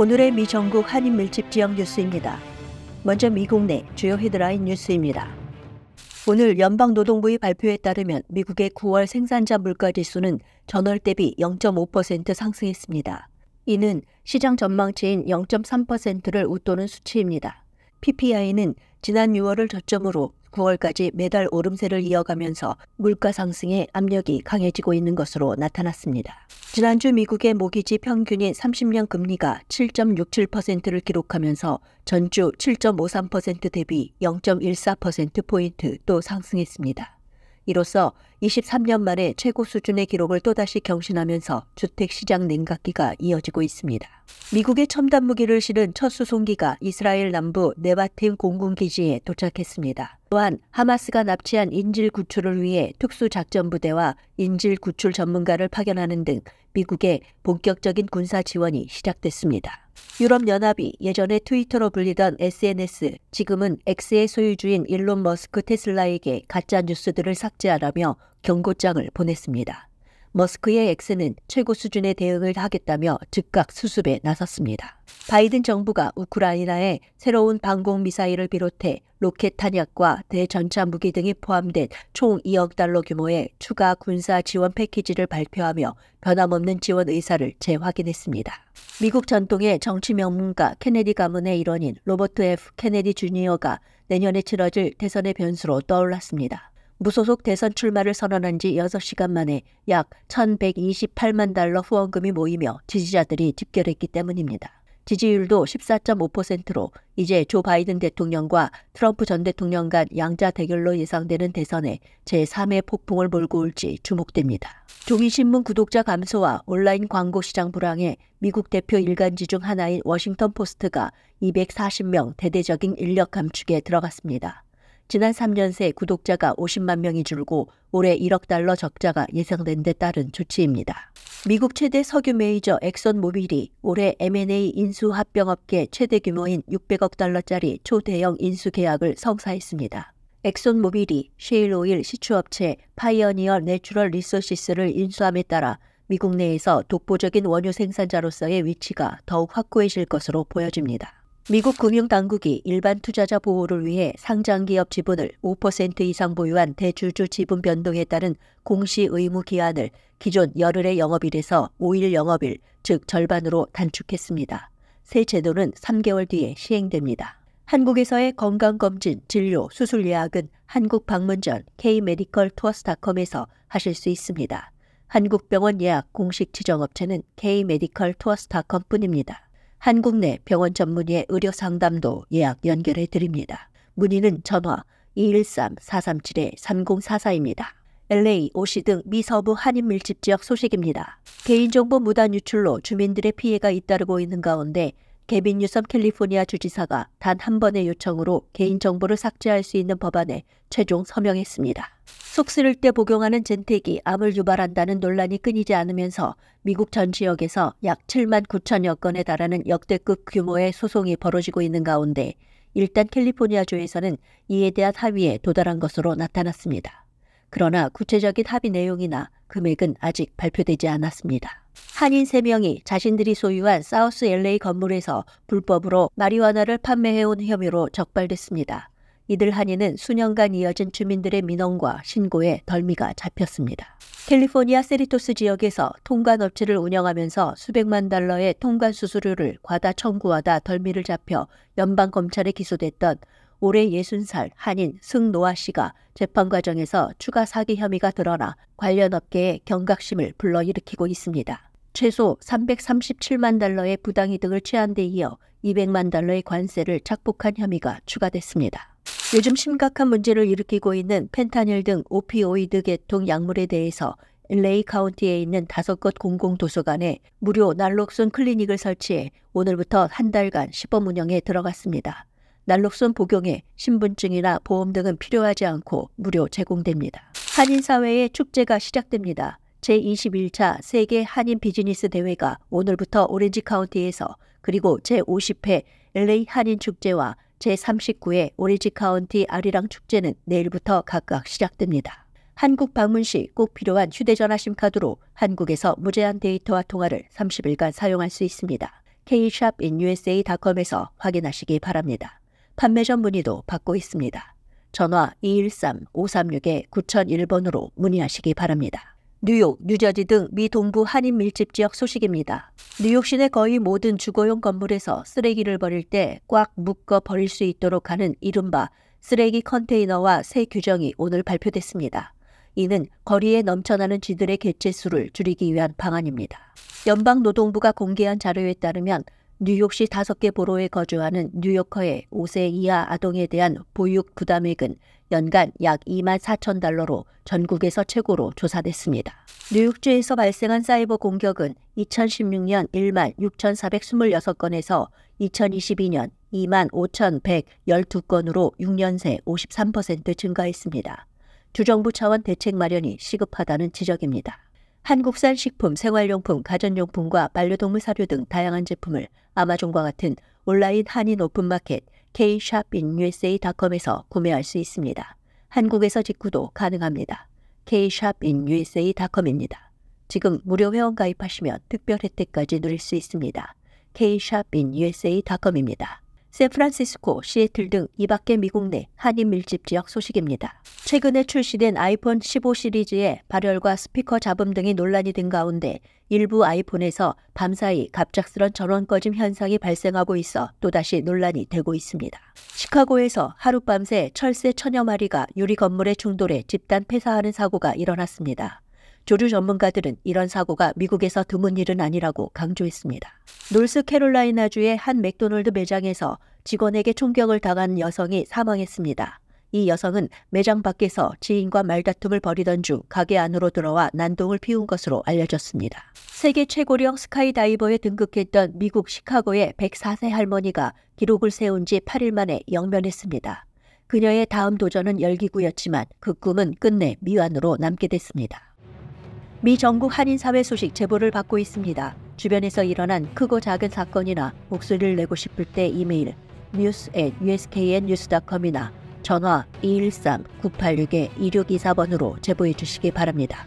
오늘의 미 전국 한인 밀집 지역 뉴스입니다. 먼저 미 국내 주요 헤드라인 뉴스입니다. 오늘 연방노동부의 발표에 따르면 미국의 9월 생산자 물가 지수는 전월 대비 0.5% 상승했습니다. 이는 시장 전망치인 0.3%를 웃도는 수치입니다. PPI는 지난 6월을 저점으로 9월까지 매달 오름세를 이어가면서 물가 상승에 압력이 강해지고 있는 것으로 나타났습니다. 지난주 미국의 모기지 평균인 30년 금리가 7.67%를 기록하면서 전주 7.53% 대비 0.14%포인트 또 상승했습니다. 이로써 23년 만에 최고 수준의 기록을 또다시 경신하면서 주택시장 냉각기가 이어지고 있습니다. 미국의 첨단 무기를 실은 첫 수송기가 이스라엘 남부 네바틴 공군기지에 도착했습니다. 또한 하마스가 납치한 인질 구출을 위해 특수작전부대와 인질 구출 전문가를 파견하는 등 미국의 본격적인 군사 지원이 시작됐습니다. 유럽연합이 예전에 트위터로 불리던 SNS, 지금은 X의 소유주인 일론 머스크 테슬라에게 가짜 뉴스들을 삭제하라며 경고장을 보냈습니다. 머스크의 엑스는 최고 수준의 대응을 하겠다며 즉각 수습에 나섰습니다. 바이든 정부가 우크라이나에 새로운 방공 미사일을 비롯해 로켓 탄약과 대전차 무기 등이 포함된 총 2억 달러 규모의 추가 군사 지원 패키지를 발표하며 변함없는 지원 의사를 재확인했습니다. 미국 전통의 정치 명문가 케네디 가문의 일원인 로버트 F. 케네디 주니어가 내년에 치러질 대선의 변수로 떠올랐습니다. 무소속 대선 출마를 선언한 지 6시간 만에 약 1128만 달러 후원금이 모이며 지지자들이 집결했기 때문입니다. 지지율도 14.5%로 이제 조 바이든 대통령과 트럼프 전 대통령 간 양자 대결로 예상되는 대선에 제3의 폭풍을 몰고 올지 주목됩니다. 종이신문 구독자 감소와 온라인 광고 시장 불황에 미국 대표 일간지 중 하나인 워싱턴 포스트가 240명 대대적인 인력 감축에 들어갔습니다. 지난 3년 새 구독자가 50만 명이 줄고 올해 1억 달러 적자가 예상된 데 따른 조치입니다. 미국 최대 석유 메이저 엑선모빌이 올해 M&A 인수 합병업계 최대 규모인 600억 달러짜리 초대형 인수 계약을 성사했습니다. 엑손모빌이 셰일오일 시추업체 파이어니어 내추럴 리소시스를 인수함에 따라 미국 내에서 독보적인 원유 생산자로서의 위치가 더욱 확고해질 것으로 보여집니다. 미국 금융당국이 일반 투자자 보호를 위해 상장기업 지분을 5% 이상 보유한 대주주 지분 변동에 따른 공시 의무 기한을 기존 열흘의 영업일에서 5일 영업일, 즉 절반으로 단축했습니다. 새 제도는 3개월 뒤에 시행됩니다. 한국에서의 건강검진, 진료, 수술 예약은 한국 방문 전 K-메디컬 투어스닷컴에서 하실 수 있습니다. 한국병원 예약 공식 지정업체는 K-메디컬 투어스닷컴뿐입니다. 한국 내 병원 전문의의 의료 상담도 예약 연결해 드립니다. 문의는 전화 213-437-3044입니다. LA, 오시 등 미서부 한인 밀집 지역 소식입니다. 개인정보 무단 유출로 주민들의 피해가 잇따르고 있는 가운데 개빈 유섬 캘리포니아 주지사가 단 한 번의 요청으로 개인정보를 삭제할 수 있는 법안에 최종 서명했습니다. 속쓰릴 때 복용하는 젠텍이 암을 유발한다는 논란이 끊이지 않으면서 미국 전 지역에서 약 7만 9천여 건에 달하는 역대급 규모의 소송이 벌어지고 있는 가운데 일단 캘리포니아주에서는 이에 대한 합의에 도달한 것으로 나타났습니다. 그러나 구체적인 합의 내용이나 금액은 아직 발표되지 않았습니다. 한인 3명이 자신들이 소유한 사우스 LA 건물에서 불법으로 마리와나를 판매해온 혐의로 적발됐습니다. 이들 한인은 수년간 이어진 주민들의 민원과 신고에 덜미가 잡혔습니다. 캘리포니아 세리토스 지역에서 통관 업체를 운영하면서 수백만 달러의 통관 수수료를 과다 청구하다 덜미를 잡혀 연방 검찰에 기소됐던 올해 60살 한인 승노아 씨가 재판 과정에서 추가 사기 혐의가 드러나 관련 업계에 경각심을 불러일으키고 있습니다. 최소 337만 달러의 부당이득을 취한 데 이어 200만 달러의 관세를 착복한 혐의가 추가됐습니다. 요즘 심각한 문제를 일으키고 있는 펜타닐 등 오피오이드 계통 약물에 대해서 LA 카운티에 있는 다섯 곳 공공도서관에 무료 날록순 클리닉을 설치해 오늘부터 한 달간 시범 운영에 들어갔습니다. 난록손 복용에 신분증이나 보험 등은 필요하지 않고 무료 제공됩니다. 한인 사회의 축제가 시작됩니다. 제21차 세계 한인 비즈니스 대회가 오늘부터 오렌지 카운티에서 그리고 제50회 LA 한인 축제와 제39회 오렌지 카운티 아리랑 축제는 내일부터 각각 시작됩니다. 한국 방문 시 꼭 필요한 휴대전화 심카드로 한국에서 무제한 데이터와 통화를 30일간 사용할 수 있습니다. k s h o p i n u s a c o m 에서 확인하시기 바랍니다. 판매점 문의도 받고 있습니다. 전화 213-536-9001번으로 문의하시기 바랍니다. 뉴욕, 뉴저지 등 미 동부 한인 밀집 지역 소식입니다. 뉴욕 시내 거의 모든 주거용 건물에서 쓰레기를 버릴 때 꽉 묶어 버릴 수 있도록 하는 이른바 쓰레기 컨테이너와 새 규정이 오늘 발표됐습니다. 이는 거리에 넘쳐나는 쥐들의 개체수를 줄이기 위한 방안입니다. 연방노동부가 공개한 자료에 따르면 뉴욕시 5개 보로에 거주하는 뉴요커의 5세 이하 아동에 대한 보육 부담액은 연간 약 2만 4천 달러로 전국에서 최고로 조사됐습니다. 뉴욕주에서 발생한 사이버 공격은 2016년 1만 6,426건에서 2022년 2만 5,112건으로 6년 새 53% 증가했습니다. 주정부 차원 대책 마련이 시급하다는 지적입니다. 한국산 식품, 생활용품, 가전용품과 반려동물 사료 등 다양한 제품을 아마존과 같은 온라인 한인 오픈마켓 kshopinusa.com에서 구매할 수 있습니다. 한국에서 직구도 가능합니다. kshopinusa.com입니다. 지금 무료 회원 가입하시면 특별 혜택까지 누릴 수 있습니다. kshopinusa.com입니다. 샌프란시스코, 시애틀 등 이밖에 미국 내 한인 밀집 지역 소식입니다. 최근에 출시된 아이폰 15 시리즈의 발열과 스피커 잡음 등이 논란이 된 가운데 일부 아이폰에서 밤사이 갑작스런 전원 꺼짐 현상이 발생하고 있어 또다시 논란이 되고 있습니다. 시카고에서 하룻밤새 철새 천여 마리가 유리 건물에 충돌해 집단 폐사하는 사고가 일어났습니다. 조류 전문가들은 이런 사고가 미국에서 드문 일은 아니라고 강조했습니다. 노스캐롤라이나주의 한 맥도널드 매장에서 직원에게 총격을 당한 여성이 사망했습니다. 이 여성은 매장 밖에서 지인과 말다툼을 벌이던 중 가게 안으로 들어와 난동을 피운 것으로 알려졌습니다. 세계 최고령 스카이다이버에 등극했던 미국 시카고의 104세 할머니가 기록을 세운 지 8일 만에 영면했습니다. 그녀의 다음 도전은 열기구였지만 그 꿈은 끝내 미완으로 남게 됐습니다. 미 전국 한인사회 소식 제보를 받고 있습니다. 주변에서 일어난 크고 작은 사건이나 목소리를 내고 싶을 때 이메일 news usknnews.com이나 전화 213-986-2624번으로 제보해 주시기 바랍니다.